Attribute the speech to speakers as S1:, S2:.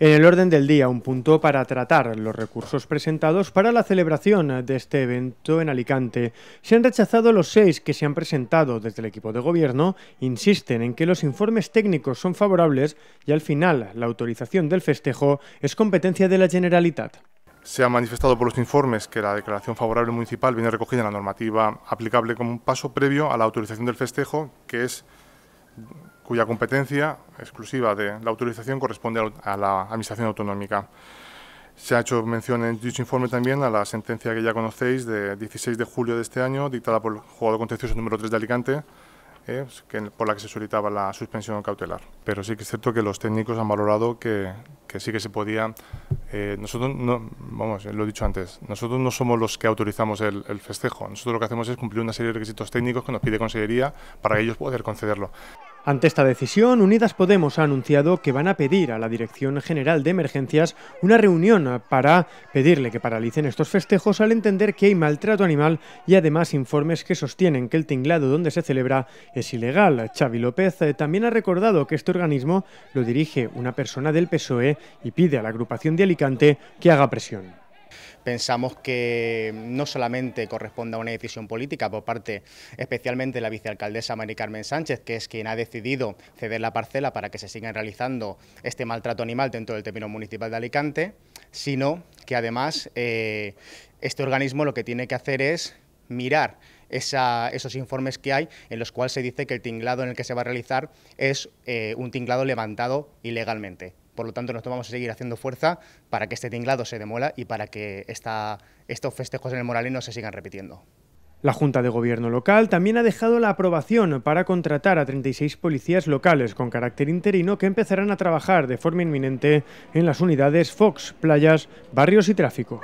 S1: En el orden del día, un punto para tratar los recursos presentados para la celebración de este evento en Alicante. Se han rechazado los seis que se han presentado desde el equipo de gobierno, insisten en que los informes técnicos son favorables y al final la autorización del festejo es competencia de la Generalitat.
S2: Se ha manifestado por los informes que la declaración favorable municipal viene recogida en la normativa aplicable como un paso previo a la autorización del festejo, que es cuya competencia exclusiva de la autorización corresponde a la Administración Autonómica. Se ha hecho mención en dicho informe también a la sentencia que ya conocéis de 16 de julio de este año, dictada por el juzgado contencioso número 3 de Alicante, eh, pues, por la que se solicitaba la suspensión cautelar. Pero sí que es cierto que los técnicos han valorado que, sí que se podía... Eh, nosotros, no, vamos, eh, lo dicho antes, nosotros no somos los que autorizamos el, festejo. Nosotros lo que hacemos es cumplir una serie de requisitos técnicos que nos pide Consellería para que ellos puedan concederlo.
S1: Ante esta decisión, Unidas Podemos ha anunciado que van a pedir a la Dirección General de Emergencias una reunión para pedirle que paralicen estos festejos al entender que hay maltrato animal y además informes que sostienen que el tinglado donde se celebra es ilegal. Xavi López eh, también ha recordado que este organismo lo dirige una persona del PSOE y pide a la agrupación de Alicante que haga presión.
S3: Pensamos que no solamente corresponde a una decisión política por parte especialmente de la vicealcaldesa Mari Carmen Sánchez, que es quien ha decidido ceder la parcela para que se siga realizando este maltrato animal dentro del término municipal de Alicante, sino que además eh, este organismo lo que tiene que hacer es mirar esos informes que hay en los cuales se dice que el tinglado en el que se va a realizar es eh, un tinglado levantado ilegalmente. Por lo tanto, nos vamos a seguir haciendo fuerza para que este tinglado se demuela y para que esta, estos festejos en el Moralino se sigan repitiendo.
S1: La Junta de Gobierno local también ha dejado la aprobación para contratar a 36 policías locales con carácter interino que empezarán a trabajar de forma inminente en las unidades Fox, Playas, Barrios y Tráfico.